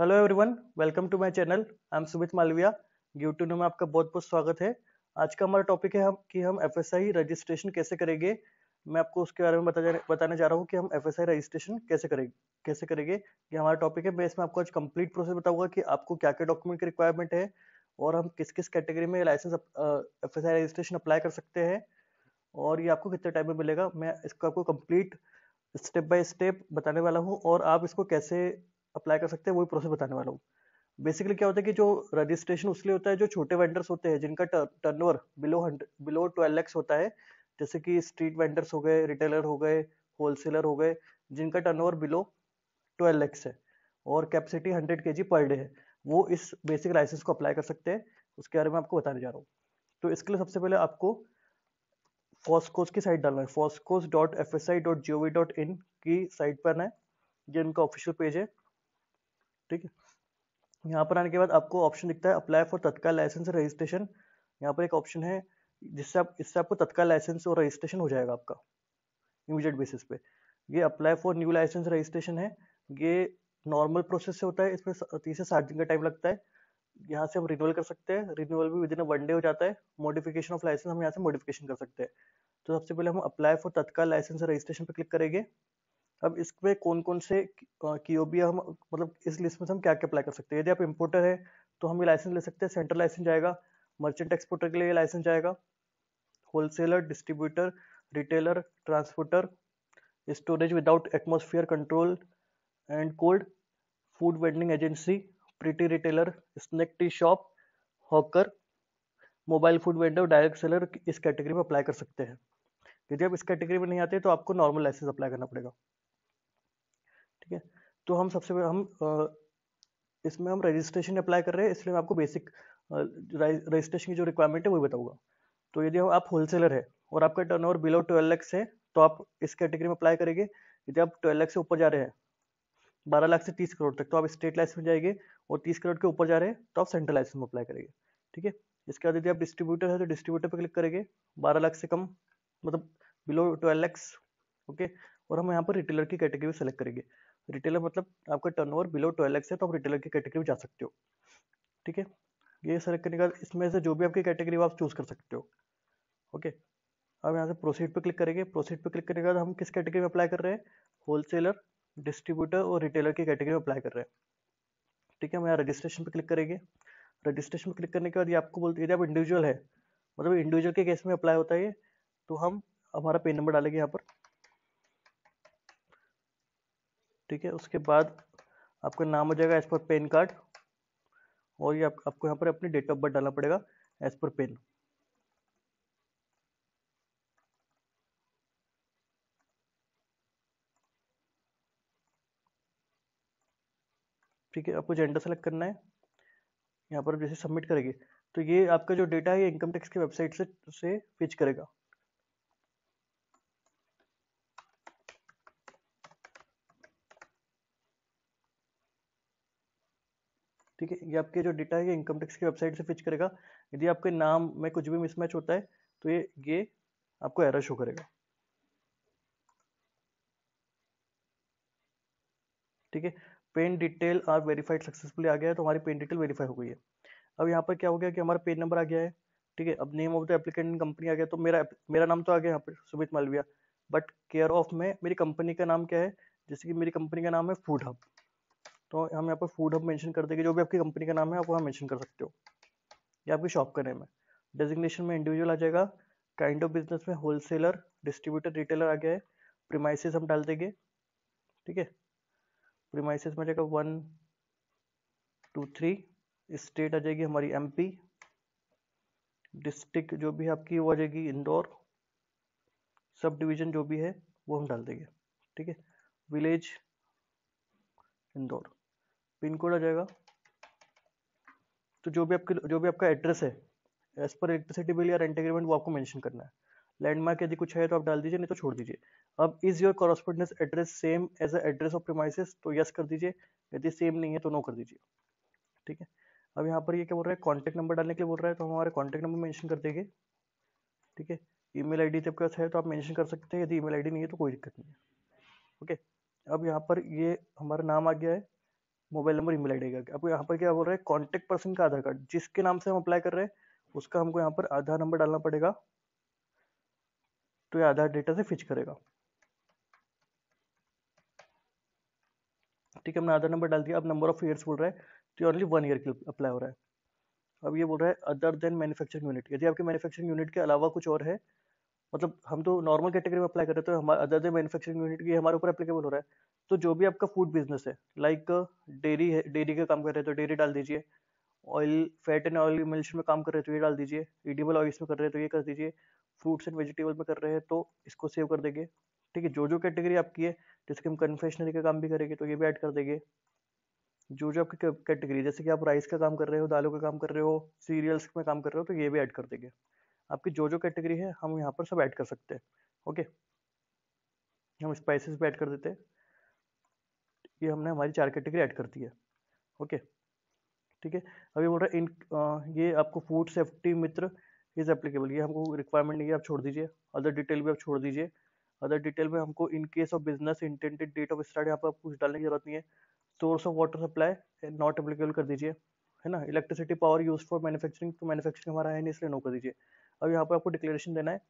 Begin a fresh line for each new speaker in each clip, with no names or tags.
hello everyone welcome to my channel I am Sumit Malviya YouTube में आपका बहुत बहुत स्वागत है आज का हमारा टॉपिक है हम कि हम एफ रजिस्ट्रेशन कैसे करेंगे मैं आपको उसके बारे में बता जा, बताने जा रहा हूँ कि हम एफ रजिस्ट्रेशन कैसे करेंगे कैसे करेंगे ये हमारा टॉपिक है मैं इसमें आपको आज कम्प्लीट प्रोसेस बताऊंगा कि आपको क्या क्या डॉक्यूमेंट की रिक्वायरमेंट है और हम किस किस कैटेगरी में licence F S registration apply कर सकते हैं और ये आपको कितने टाइम में मिलेगा मैं इसको आपको कम्प्लीट स्टेप बाय स्टेप बताने वाला हूँ और आप इसको कैसे अप्लाई कर सकते हैं वही प्रोसेस बताने वाला हूँ बेसिकली क्या होता है कि जो रजिस्ट्रेशन उसलिए होता है जो छोटे वेंडर्स होते हैं जिनका over below below twelve lakhs होता है जैसे कि स्ट्रीट वेंडर्स हो गए रिटेलर हो गए होलसेलर हो गए जिनका turnover below twelve lakhs है और कैपेसिटी हंड्रेड के जी पर डे है वो इस बेसिक लाइसेंस को अप्लाई कर सकते हैं उसके बारे में आपको बताने जा रहा हूँ तो इसके लिए सबसे पहले आपको फॉस्कोस की साइट डालना है FoSCoS dot F S I dot G O V dot in की साइट पर आना है ये इनका ऑफिशियल पेज है ठीक है यहाँ पर आने के बाद आपको ऑप्शन दिखता है apply for Tatkal licence registration यहाँ पर एक ऑप्शन है जिससे आप इससे आपको तत्काल लाइसेंस और रजिस्ट्रेशन हो जाएगा आपका इमीजिएट बेसिस पे ये apply for new licence registration है ये नॉर्मल प्रोसेस से होता है इसमें तीस से साठ दिन का टाइम लगता है यहाँ से हम रिन्यूअल कर सकते हैं रिन्यूअल भी विद इन वन डे हो जाता है मॉडिफिकेशन ऑफ लाइसेंस हम यहाँ से मॉडिफिकेशन कर सकते हैं तो सबसे पहले हम apply for Tatkal licence registration पर क्लिक करेंगे अब इसमें कौन कौन से कीओबी हम मतलब इस लिस्ट में से हम क्या क्या अप्लाई कर सकते हैं यदि आप इम्पोर्टर हैं तो हम ये लाइसेंस ले सकते हैं सेंट्रल लाइसेंस जाएगा मर्चेंट एक्सपोर्टर के लिए लाइसेंस जाएगा wholesaler distributor retailer transporter storage without atmosphere control and cold food vending agency petty retailer snack tea shop hawker mobile food vendor direct seller इस कैटेगरी में apply कर सकते हैं यदि आप इस कैटेगरी में नहीं आते तो आपको नॉर्मल लाइसेंस अप्लाई करना पड़ेगा ठीक है तो हम सबसे हम इसमें हम रजिस्ट्रेशन अप्लाई कर रहे हैं इसलिए मैं आपको बेसिक रजिस्ट्रेशन की जो रिक्वायरमेंट है वो बताऊंगा तो यदि आप होलसेलर है और आपका ओवर बिलो ट्वेल्व लैक्स है तो आप इस कैटेगरी में अप्लाई करेंगे यदि आप ट्वेल्व लाख से ऊपर जा रहे हैं बारह लाख से तीस करोड़ तक तो आप स्टेट लाइसेंस में जाएंगे और तीस करोड़ के ऊपर जा रहे हैं तो आप सेंट्रल लाइसेंस में अप्लाई करेंगे ठीक है इसके बाद यदि आप डिस्ट्रीब्यूटर है तो डिस्ट्रीब्यूटर पर क्लिक करेंगे बारह लाख से कम मतलब बिलो ट्वेल्व लैक्स ओके और हम यहाँ पर रिटेलर की कैटेगरी सेलेक्ट करेंगे रिटेलर मतलब आपका turnover below twelve lakhs है तो आप रिटेलर की कैटेगरी में जा सकते हो ठीक है ये सेलेक्ट करने के बाद इसमें से जो भी आपकी कैटेगरी आप चूज़ कर सकते हो ओके अब यहाँ से प्रोसीड पे क्लिक करेंगे प्रोसीड पे क्लिक करने के बाद हम किस कैटेगरी में अप्लाई कर रहे हैं होलसेलर डिस्ट्रीब्यूटर और रिटेलर की कैटेगरी में अप्लाई कर रहे हैं ठीक है हम यहाँ रजिस्ट्रेशन पे क्लिक करेंगे रजिस्ट्रेशन पे क्लिक करने के बाद ये आपको बोलते यदि आप इंडिविजुअल है मतलब इंडिविजुअल के केस में अप्लाई होता है तो हम हमारा पेन नंबर डालेंगे यहाँ पर ठीक है उसके बाद आपका नाम हो जाएगा एज पर पेन कार्ड और ये आप, आपको यहाँ पर अपनी डेट ऑफ बर्थ डालना पड़ेगा एज पर पेन ठीक है आपको जेंडर सेलेक्ट करना है यहाँ पर जैसे सबमिट करेगी तो ये आपका जो डेटा है ये इनकम टैक्स की वेबसाइट से से फिच करेगा ठीक है ये आपके जो डेटा है ये इनकम टैक्स की वेबसाइट से फिच करेगा यदि आपके नाम में कुछ भी मिसमैच होता है तो ये ये आपको एरर शो करेगा ठीक है PAN detail are verified successfully आ गया है तो हमारी पेन डिटेल वेरीफाई हो गई है अब यहाँ पर क्या हो गया कि हमारा पेन नंबर आ गया है ठीक है अब name of the applicant company आ गया तो मेरा मेरा नाम तो आ गया यहाँ पर Sumit Malviya but care of में मेरी कंपनी का नाम क्या है जैसे कि मेरी कंपनी का नाम है फूड हब तो हम यहाँ पर फूड हब मेंशन कर देंगे जो भी आपकी कंपनी का नाम है आप वहाँ मेंशन कर सकते हो या आपकी शॉप का नेम है डेजिग्नेशन में इंडिविजुअल आ जाएगा काइंड ऑफ बिजनेस में होलसेलर डिस्ट्रीब्यूटर रिटेलर आ गया है प्रीमाइसिस हम डाल देंगे ठीक है प्रीमाइसिस में जाएगा वन टू थ्री स्टेट आ जाएगी हमारी एम डिस्ट्रिक्ट जो भी है आपकी वो आ जाएगी इंदौर सब डिवीजन जो भी है वो हम डाल देंगे ठीक है विलेज इंदौर पिन कोड आ जाएगा तो जो भी आपके जो भी आपका एड्रेस है एज पर इलेक्ट्रिसिटी बिल या रेंट एग्रीमेंट वो आपको मेंशन करना है लैंडमार्क यदि कुछ है तो आप डाल दीजिए नहीं तो छोड़ दीजिए अब is your correspondence address same as address of premises तो यस कर दीजिए यदि सेम नहीं है तो नो कर दीजिए ठीक है अब यहाँ पर ये क्या बोल रहा है कॉन्टैक्ट नंबर डालने के लिए बोल रहा है तो हमारे कॉन्टैक्ट नंबर मैंशन कर देंगे ठीक है मेल आई जब का है तो आप मैंशन कर सकते हैं यदि ई मेल नहीं है तो कोई दिक्कत नहीं है ओके अब यहाँ पर ये हमारा नाम आ गया है मोबाइल नंबर ईमेल आईडी का आपको यहाँ पर क्या बोल रहा है कॉन्टेक्ट पर्सन का आधार कार्ड जिसके नाम से हम अप्लाई कर रहे हैं उसका हमको यहाँ पर आधार नंबर डालना पड़ेगा तो ये आधार डेटा से फिच करेगा ठीक है हमने आधार नंबर डाल दिया अब नंबर ऑफ ईयर्स बोल रहा है तो ये ओनली वन ईयर के अप्लाई हो रहा है अब ये बोल रहा है अदर देन मैन्युफैक्चरिंग यूनिट यदि आपके मैन्युफैक्चरिंग यूनिट के अलावा कुछ और है मतलब हम तो नॉर्मल कैटेगरी में अप्लाई कर रहे तो अदर अदर मैन्युफैक्चरिंग यूनिट की हमारे ऊपर अपलीकेबल हो रहा है तो जो भी आपका फूड बिजनेस है लाइक डेयरी है डेयरी का काम कर रहे हैं तो डेयरी डाल दीजिए oil fat and oil mills में काम कर रहे हो तो ये डाल दीजिए एडिबल ऑयल्स में कर रहे हैं तो ये कर दीजिए फ्रूट्स एंड वेजिटेबल में कर रहे हैं तो इसको सेव कर देंगे ठीक है जो जो कैटेगरी आपकी है जैसे कि हम कन्फेशनरी का काम भी करेंगे तो ये भी ऐड कर देंगे जो जो आपकी कैटेगरी जैसे कि आप राइस का काम कर रहे हो दालों का काम कर रहे हो सीरियल्स में काम कर रहे हो तो ये भी ऐड कर देंगे आपकी जो जो कैटेगरी है हम यहाँ पर सब ऐड कर सकते हैं ओके हम स्पाइसेस भी ऐड कर देते हैं ये हमने हमारी चार कैटेगरी ऐड कर दी है ओके ठीक है अभी बोल रहे हैं इन आ, ये आपको फूड सेफ्टी मित्र इज एप्लीकेबल ये हमको रिक्वायरमेंट नहीं है आप छोड़ दीजिए अदर डिटेल भी आप छोड़ दीजिए अदर डिटेल में हमको in case of business intended date of start यहाँ पर कुछ डालने की जरूरत नहीं है source of water supply not applicable कर दीजिए है ना electricity power use for manufacturing तो मैन्युफैक्चरिंग हमारा है नहीं इसलिए नो कर दीजिए अब यहाँ पर आपको डिक्लेरेशन देना है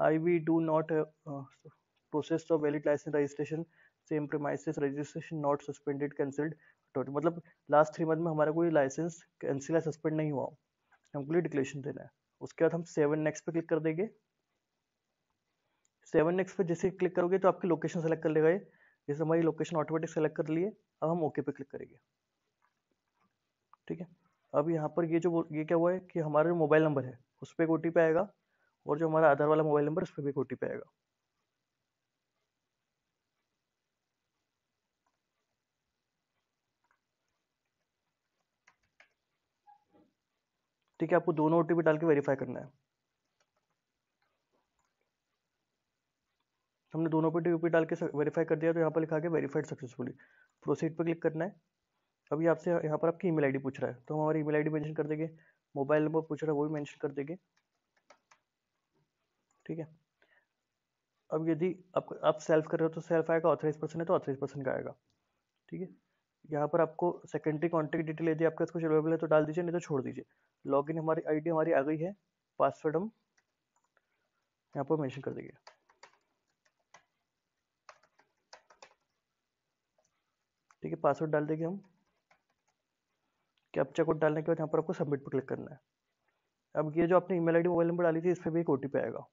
I we do not process of valid license registration same premises registration not suspended cancelled total मतलब लास्ट थ्री मंथ में हमारा कोई लाइसेंस कैंसिल या सस्पेंड नहीं हुआ हमको लिए डिक्लेरेशन देना है उसके बाद हम सेवन नेक्स्ट पे क्लिक कर देंगे सेवन नेक्स्ट पे जैसे क्लिक करोगे तो आपकी लोकेशन सेलेक्ट कर लेगा ये जैसे हमारी लोकेशन ऑटोमेटिक सेलेक्ट कर लिए अब हम ओके पे क्लिक करेंगे ठीक है अब यहाँ पर ये जो ये क्या हुआ है कि हमारा जो मोबाइल नंबर है उस पर एक ओ आएगा और जो हमारा आधार वाला मोबाइल नंबर उस पर भी एक ओ आएगा ठीक है आपको दोनों ओटीपी डाल के वेरीफाई करना है हमने दोनों पे टीपी डाल के वेरीफाई कर दिया तो यहाँ पर लिखा के वेरीफाइड सक्सेसफुली प्रोसीड पर क्लिक करना है अभी आपसे यहाँ पर आपकी ईमेल आईडी पूछ रहा है तो हम हमारी ईमेल आईडी मेंशन कर देंगे मोबाइल नंबर पूछ रहा है वो भी मेंशन कर देंगे ठीक है अब यदि आप आप सेल्फ कर रहे हो तो सेल्फ आएगा ऑथराइज पर्सन है तो ऑथराइज पर्सन का आएगा ठीक है यहाँ पर आपको सेकेंडरी कॉन्टेक्ट डिटेल यदि आपका कुछ अवेलेबल है तो डाल दीजिए नहीं तो छोड़ दीजिए इन हमारी आई हमारी आ गई है पासवर्ड हम यहाँ पर मैंशन कर देंगे ठीक है पासवर्ड डाल देंगे हम कैप्चा कोड डालने के बाद यहाँ पर आपको सबमिट पर क्लिक करना है अब ये जो आपने ईमेल आईडी मोबाइल नंबर डाली थी इस पर भी एक ओ आएगा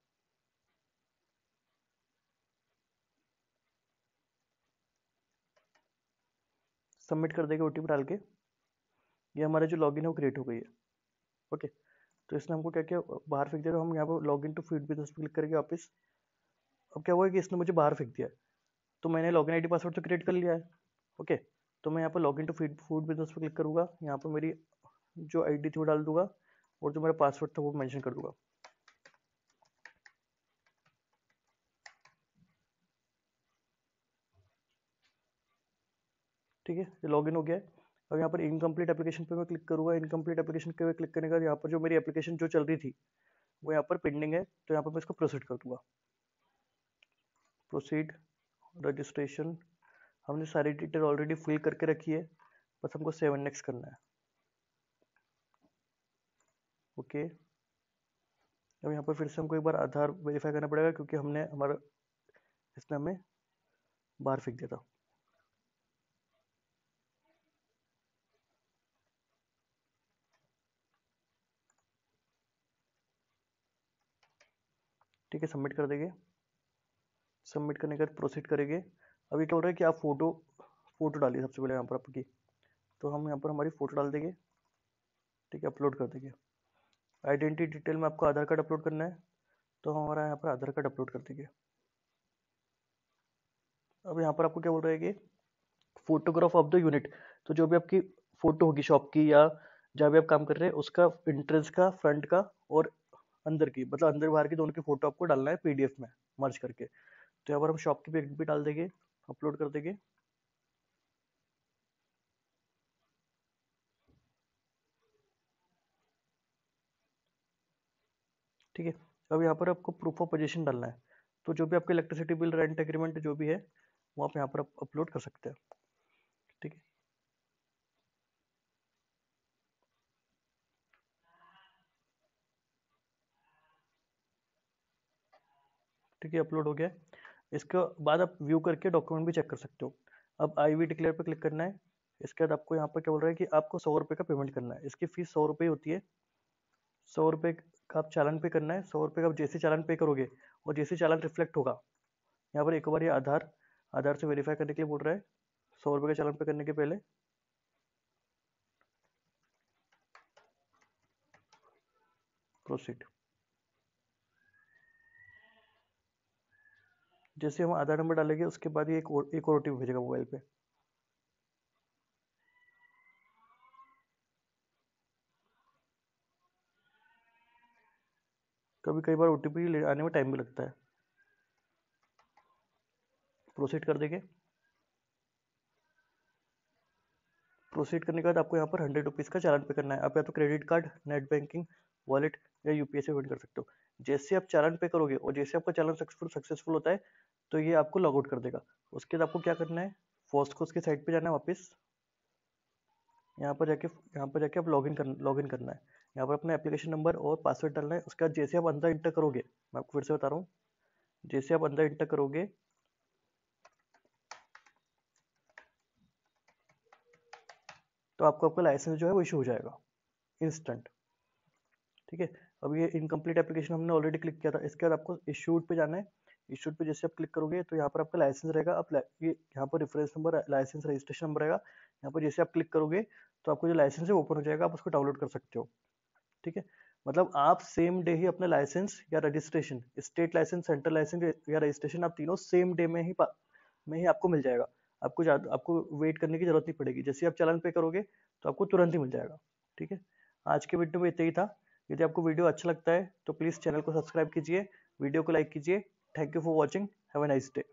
सबमिट कर देगा ओ टी डाल के ये हमारा जो लॉगिन है वो क्रिएट हो गई है ओके तो इसने हमको क्या किया बाहर फेंक दिया तो हम यहाँ पर log in to feed business पर क्लिक करके वापस अब क्या हुआ कि इसने मुझे बाहर फेंक दिया है तो मैंने लॉगिन आईडी पासवर्ड तो क्रिएट कर लिया है ओके तो मैं यहाँ पर log in to feed food business पर क्लिक करूँगा यहाँ पर मेरी जो आईडी थी वो डाल दूंगा और जो मेरा पासवर्ड था वो मेंशन कर दूंगा ठीक है ये इन हो गया है अब यहाँ पर इनकम्प्लीट एप्लीकेशन पे मैं क्लिक करूँगा इनकम्प्लीट एप्लीकेशन पे क्लिक करने के बाद यहाँ पर जो मेरी एप्लीकेशन जो चल रही थी वो यहाँ पर पेंडिंग है तो यहाँ पर मैं इसको प्रोसीड कर दूंगा प्रोसीड रजिस्ट्रेशन हमने सारी डिटेल ऑलरेडी फिल करके रखी है बस हमको सेवन नेक्स्ट करना है ओके अब यहाँ पर फिर से हमको एक बार आधार वेरीफाई करना पड़ेगा क्योंकि हमने हमारा इसने हमें बाहर फेंक दिया था ठीक है सबमिट कर देंगे सबमिट करने के बाद प्रोसीड करेंगे अभी क्या हो रहा है कि आप फ़ोटो फ़ोटो डालिए सबसे पहले यहाँ पर आपकी तो हम यहाँ पर हमारी फ़ोटो डाल देंगे ठीक है अपलोड कर देंगे आइडेंटिटी डिटेल में आपको आधार कार्ड अपलोड करना है तो हम हमारा यहाँ पर आधार कार्ड अपलोड कर देंगे अब यहाँ पर आपको क्या बोल रहा है कि फोटोग्राफ ऑफ द यूनिट तो जो भी आपकी फ़ोटो होगी शॉप की या जहाँ भी आप काम कर रहे हैं उसका इंट्रेंस का फ्रंट का और अंदर की मतलब अंदर बाहर की दोनों की फ़ोटो आपको डालना है पीडीएफ में मर्ज करके तो यहाँ पर हम शॉप की भी डाल देंगे अपलोड कर देंगे ठीक है अब यहाँ पर आपको प्रूफ ऑफ पोजीशन डालना है तो जो भी आपके इलेक्ट्रिसिटी बिल रेंट एग्रीमेंट जो भी है वो आप यहाँ पर आप अपलोड कर सकते हैं ठीक है ठीक है अपलोड हो गया इसके बाद आप व्यू करके डॉक्यूमेंट भी चेक कर सकते हो अब आई वी डिक्लेयर पर क्लिक करना है इसके बाद आपको यहाँ पर क्या बोल रहा है कि आपको सौ रुपये का पेमेंट करना है इसकी फ़ीस सौ रुपये होती है सौ रुपये का आप चालान पे करना है सौ रुपये का आप जैसे चालान पे करोगे और जैसे चालान रिफ्लेक्ट होगा यहाँ पर एक बार ये आधार आधार से वेरीफाई करने के लिए बोल रहा है सौ रुपये का चालान पे करने के पहले प्रोसीड जैसे हम आधार नंबर डालेंगे उसके बाद ये एक और एक ओ भेजेगा मोबाइल पे कभी कई बार ओ टी आने में टाइम भी लगता है प्रोसीड कर देंगे प्रोसीड करने के बाद आपको यहाँ पर हंड्रेड रुपीज़ का चालान पे करना है आप या तो credit card net banking wallet या यूपीए से पेमेंट कर सकते हो जैसे आप चालान पे करोगे और जैसे आपका चालान सक्सेसफुल सक्सेसफुल होता है तो ये आपको लॉग आउट कर देगा उसके बाद आपको क्या करना है फोस्कोस की साइट पे जाना है वापस यहाँ पर जाके यहाँ पर जाके आप लॉगिन कर लॉगिन करना है यहाँ पर अपना एप्लीकेशन नंबर और पासवर्ड डालना है उसके बाद जैसे आप अंदर इंटर करोगे मैं आपको फिर से बता रहा हूँ जैसे आप अंदर इंटर करोगे तो आपको आपका लाइसेंस जो है वो इशू हो जाएगा इंस्टेंट ठीक है अब ये इनकम्प्लीट एप्लीकेशन हमने ऑलरेडी क्लिक किया था इसके बाद आपको इशूड पे जाना है इशूड पे जैसे आप क्लिक करोगे तो यहाँ पर आपका लाइसेंस रहेगा आप ये यहाँ पर reference number license registration number रहेगा यहाँ पर जैसे आप क्लिक करोगे तो आपको जो लाइसेंस है ओपन हो जाएगा आप उसको डाउनलोड कर सकते हो ठीक है मतलब आप सेम डे ही अपना लाइसेंस या registration state license central license या रजिस्ट्रेशन आप तीनों सेम डे में ही में ही आपको मिल जाएगा आपको आपको वेट करने की जरूरत नहीं पड़ेगी जैसे आप चालान पे करोगे तो आपको तुरंत ही मिल जाएगा ठीक है आज के वीडियो में इतना ही था यदि आपको वीडियो अच्छा लगता है तो प्लीज़ चैनल को सब्सक्राइब कीजिए वीडियो को लाइक कीजिए thank you for watching have a nice day